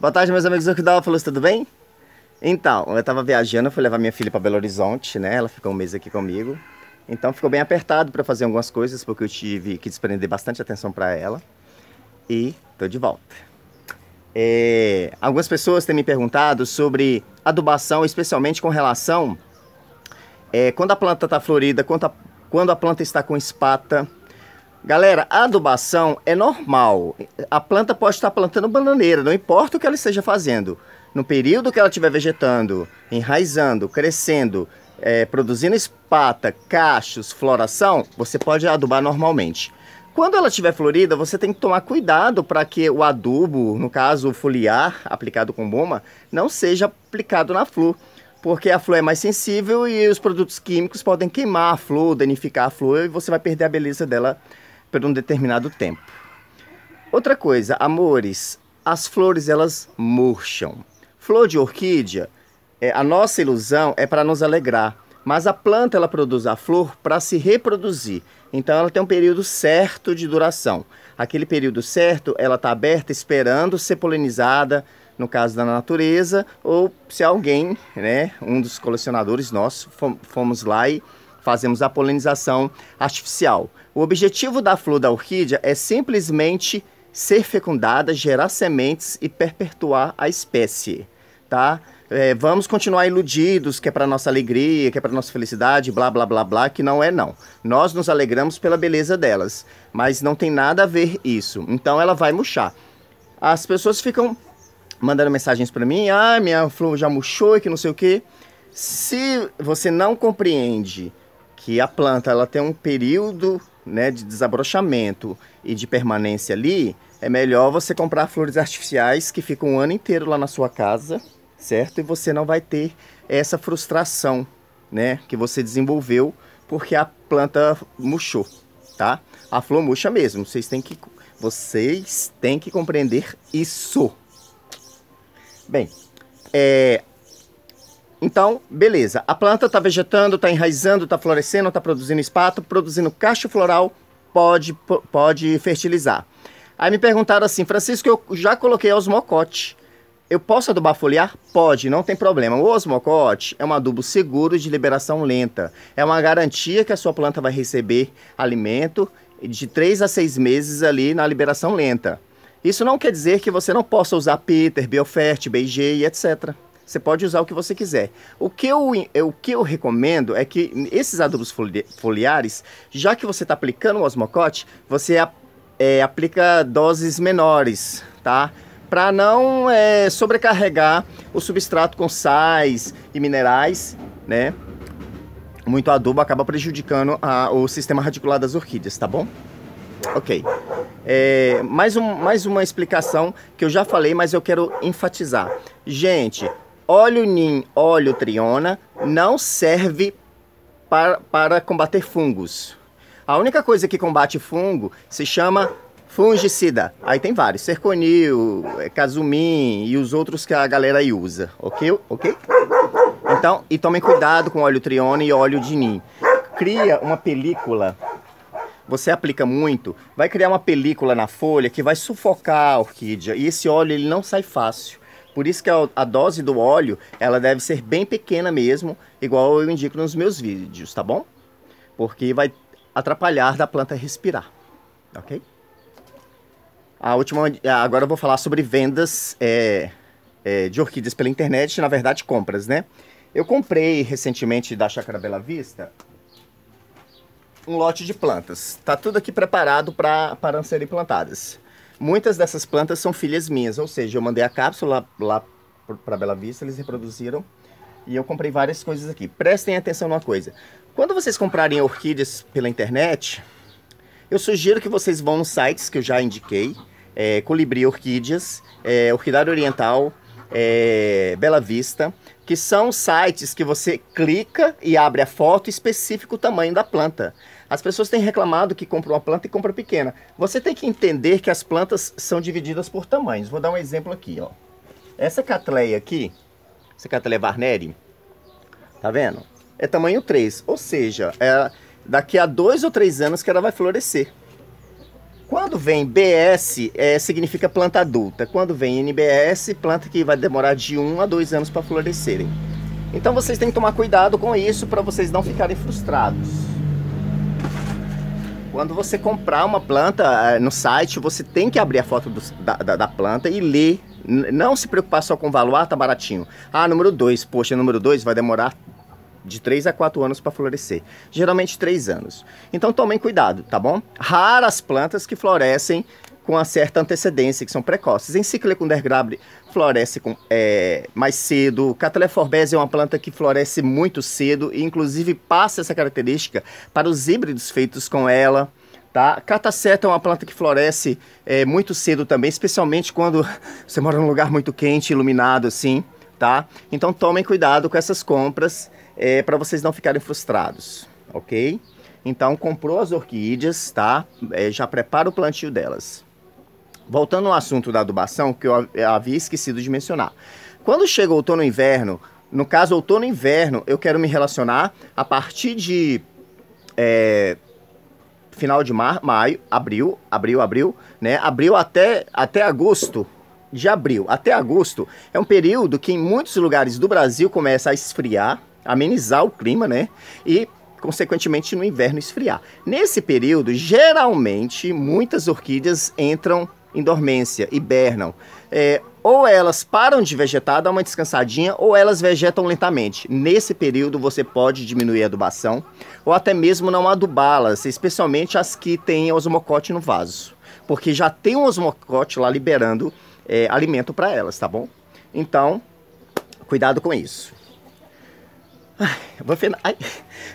Boa tarde, meus amigos do Kidal tudo bem? Então, eu tava viajando, fui levar minha filha para Belo Horizonte, né? Ela ficou um mês aqui comigo. Então ficou bem apertado para fazer algumas coisas, porque eu tive que desprender bastante atenção para ela. E tô de volta. É, algumas pessoas têm me perguntado sobre adubação, especialmente com relação é, quando a planta está florida, quando a, quando a planta está com espata, Galera, a adubação é normal. A planta pode estar plantando bananeira, não importa o que ela esteja fazendo. No período que ela estiver vegetando, enraizando, crescendo, é, produzindo espata, cachos, floração, você pode adubar normalmente. Quando ela estiver florida, você tem que tomar cuidado para que o adubo, no caso o foliar aplicado com bomba, não seja aplicado na flor, porque a flor é mais sensível e os produtos químicos podem queimar a flor, danificar a flor e você vai perder a beleza dela por um determinado tempo. Outra coisa, amores, as flores elas murcham. Flor de orquídea, é, a nossa ilusão é para nos alegrar, mas a planta ela produz a flor para se reproduzir. Então ela tem um período certo de duração. Aquele período certo, ela está aberta esperando ser polinizada, no caso da natureza, ou se alguém, né, um dos colecionadores nossos, fomos lá e fazemos a polinização artificial. O objetivo da flor da orquídea é simplesmente ser fecundada, gerar sementes e perpetuar a espécie, tá? É, vamos continuar iludidos que é para nossa alegria, que é para nossa felicidade, blá blá blá blá, que não é não. Nós nos alegramos pela beleza delas, mas não tem nada a ver isso. Então ela vai murchar. As pessoas ficam mandando mensagens para mim, ah, minha flor já murchou e que não sei o quê. Se você não compreende que a planta ela tem um período né, de desabrochamento e de permanência ali, é melhor você comprar flores artificiais que ficam um ano inteiro lá na sua casa, certo? E você não vai ter essa frustração, né, que você desenvolveu porque a planta murchou, tá? A flor murcha mesmo. Vocês têm que vocês têm que compreender isso. Bem, é, então, beleza. A planta está vegetando, está enraizando, está florescendo, está produzindo espato, produzindo cacho floral, pode, pode fertilizar. Aí me perguntaram assim, Francisco, eu já coloquei osmocote. Eu posso adubar foliar? Pode, não tem problema. O osmocote é um adubo seguro de liberação lenta. É uma garantia que a sua planta vai receber alimento de 3 a 6 meses ali na liberação lenta. Isso não quer dizer que você não possa usar Peter, Biofert, BG e etc. Você pode usar o que você quiser. O que eu, é, o que eu recomendo é que esses adubos foliares, já que você está aplicando o osmocote, você é, aplica doses menores, tá? Para não é, sobrecarregar o substrato com sais e minerais, né? Muito adubo acaba prejudicando a, o sistema radicular das orquídeas, tá bom? Ok. É, mais, um, mais uma explicação que eu já falei, mas eu quero enfatizar. Gente, óleo nin, óleo triona não serve para, para combater fungos. A única coisa que combate fungo se chama fungicida. Aí tem vários, cerconil, é, casumin e os outros que a galera aí usa, ok? Ok? Então, e tomem cuidado com óleo triona e óleo de nin. Cria uma película você aplica muito, vai criar uma película na folha que vai sufocar a orquídea. E esse óleo ele não sai fácil. Por isso que a, a, dose do óleo, ela deve ser bem pequena mesmo, igual eu indico nos meus vídeos, tá bom? Porque vai atrapalhar da planta respirar, ok? A última, agora eu vou falar sobre vendas é, é, de orquídeas pela internet, na verdade compras, né? Eu comprei recentemente da Chácara Bela Vista um lote de plantas. Tá tudo aqui preparado para serem plantadas. Muitas dessas plantas são filhas minhas, ou seja, eu mandei a cápsula lá, para Bela Vista, eles reproduziram e eu comprei várias coisas aqui. Prestem atenção numa coisa. Quando vocês comprarem orquídeas pela internet, eu sugiro que vocês vão nos sites que eu já indiquei, é, Colibri Orquídeas, é, Orquidário Oriental, é, Bela Vista, que são sites que você clica e abre a foto específico o tamanho da planta. As pessoas têm reclamado que compram uma planta e compra pequena. Você tem que entender que as plantas são divididas por tamanhos. Vou dar um exemplo aqui, ó. Essa catleia aqui, essa catleia Varneri, tá vendo? É tamanho 3, ou seja, é daqui a dois ou três anos que ela vai florescer. Quando vem BS, é, significa planta adulta. Quando vem NBS, planta que vai demorar de um a dois anos para florescerem. Então vocês têm que tomar cuidado com isso para vocês não ficarem frustrados. Quando você comprar uma planta eh, no site, você tem que abrir a foto do, da, da, da planta e ler não se preocupar só com o valor, ah, tá baratinho. Ah, número 2, poxa, número 2 vai demorar de 3 a 4 anos para florescer. Geralmente 3 anos. Então tomem cuidado, tá bom? Raras plantas que florescem com uma certa antecedência, que são precoces. Enciclia cunderabre, floresce com, é, mais cedo. Cataleforbese é uma planta que floresce muito cedo e, inclusive, passa essa característica para os híbridos feitos com ela. Tá? Cataceta é uma planta que floresce é, muito cedo também, especialmente quando você mora num lugar muito quente, iluminado assim. Tá? Então tomem cuidado com essas compras é, para vocês não ficarem frustrados, ok? Então comprou as orquídeas, tá? É, já prepara o plantio delas voltando ao assunto da adubação, que eu havia esquecido de mencionar. Quando chega outono e inverno, no caso outono e inverno, eu quero me relacionar a partir de é, final de mar, maio, abril, abril, abril, né? Abril até, até agosto, de abril até agosto, é um período que em muitos lugares do Brasil começa a esfriar, amenizar o clima, né? E consequentemente no inverno esfriar. Nesse período, geralmente muitas orquídeas entram em dormência, hibernam. É, ou elas param de vegetar, dá uma descansadinha, ou elas vegetam lentamente. Nesse período você pode diminuir a adubação, ou até mesmo não adubá-las, especialmente as que têm osmocote no vaso. Porque já tem um osmocote lá liberando é, alimento para elas, tá bom? Então, cuidado com isso. Ai, vou, fina... Ai,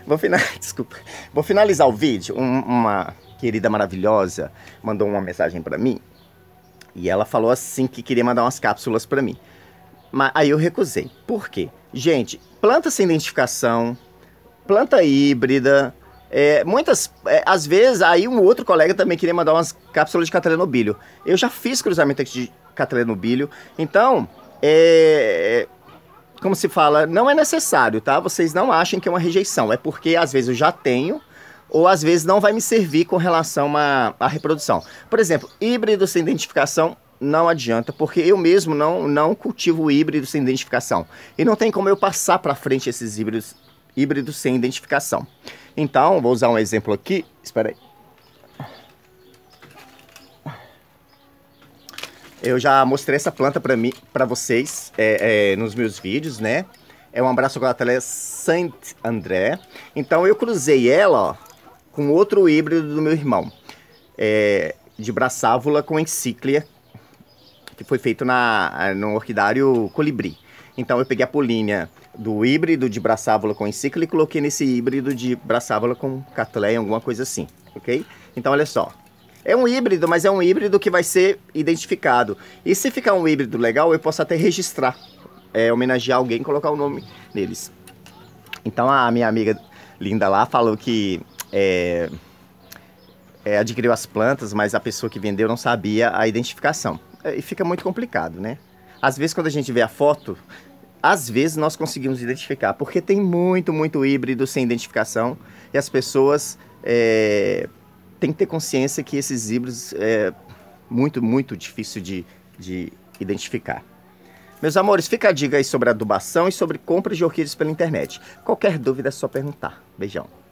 vou, fina... Desculpa. vou finalizar o vídeo. Um, uma querida maravilhosa mandou uma mensagem para mim e ela falou assim que queria mandar umas cápsulas para mim. Mas aí eu recusei. Por quê? Gente, planta sem identificação, planta híbrida, é, muitas, é, às vezes, aí um outro colega também queria mandar umas cápsulas de catalenobilho. Eu já fiz cruzamento de catalenobilho, então, é, como se fala, não é necessário, tá? Vocês não acham que é uma rejeição, é porque às vezes eu já tenho, ou às vezes não vai me servir com relação à, à reprodução. Por exemplo, híbrido sem identificação não adianta, porque eu mesmo não, não cultivo híbrido sem identificação. E não tem como eu passar para frente esses híbridos, híbridos sem identificação. Então, vou usar um exemplo aqui. Espera aí. Eu já mostrei essa planta para vocês é, é, nos meus vídeos, né? É uma braçocolateleia é Saint André. Então, eu cruzei ela, ó com outro híbrido do meu irmão, é, de braçávola com encíclia, que foi feito na, no orquidário colibri. Então eu peguei a polínia do híbrido de braçávola com encíclia e coloquei nesse híbrido de braçávola com catleia, alguma coisa assim, ok? Então olha só. É um híbrido, mas é um híbrido que vai ser identificado. E se ficar um híbrido legal, eu posso até registrar, é, homenagear alguém colocar o nome neles. Então a minha amiga linda lá falou que é, é, adquiriu as plantas, mas a pessoa que vendeu não sabia a identificação. É, e fica muito complicado, né? Às vezes, quando a gente vê a foto, às vezes nós conseguimos identificar, porque tem muito, muito híbrido sem identificação e as pessoas é, têm que ter consciência que esses híbridos é muito, muito difícil de, de identificar. Meus amores, fica a dica aí sobre adubação e sobre compra de orquídeas pela internet. Qualquer dúvida é só perguntar. Beijão.